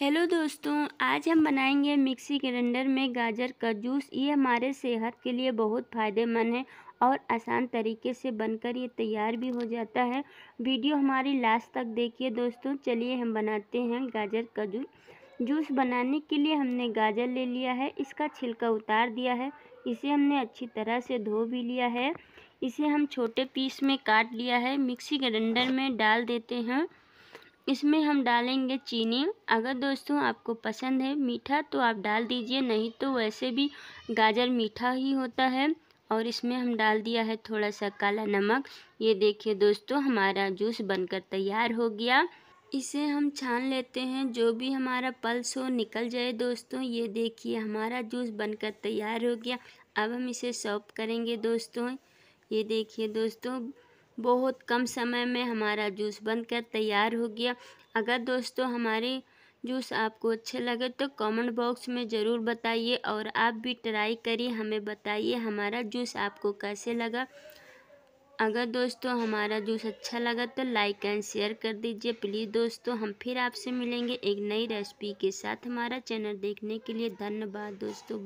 hello दोस्तों आज हम बनाएंगे मिक्सी ग्राइंडर में गाजर का जूस ये हमारे सेहत के लिए बहुत फ़ायदेमंद है और आसान तरीके से बनकर ये तैयार भी हो जाता है वीडियो हमारी लास्ट तक देखिए दोस्तों चलिए हम बनाते हैं गाजर का जूस जूस बनाने के लिए हमने गाजर ले लिया है इसका छिलका उतार दिया है इसे हमने अच्छी तरह से धो भी लिया है इसे हम छोटे पीस में काट लिया है मिक्सी ग्राइंडर में डाल देते हैं इसमें हम डालेंगे चीनी अगर दोस्तों आपको पसंद है मीठा तो आप डाल दीजिए नहीं तो वैसे भी गाजर मीठा ही होता है और इसमें हम डाल दिया है थोड़ा सा काला नमक ये देखिए दोस्तों हमारा जूस बनकर तैयार हो गया इसे हम छान लेते हैं जो भी हमारा पल्स हो निकल जाए दोस्तों ये देखिए हमारा जूस बनकर तैयार हो गया अब हम इसे सॉप करेंगे दोस्तों ये देखिए दोस्तों बहुत कम समय में हमारा जूस बनकर तैयार हो गया अगर दोस्तों हमारे जूस आपको अच्छे लगे तो कमेंट बॉक्स में ज़रूर बताइए और आप भी ट्राई करिए हमें बताइए हमारा जूस आपको कैसे लगा अगर दोस्तों हमारा जूस अच्छा लगा तो लाइक एंड शेयर कर दीजिए प्लीज़ दोस्तों हम फिर आपसे मिलेंगे एक नई रेसिपी के साथ हमारा चैनल देखने के लिए धन्यवाद दोस्तों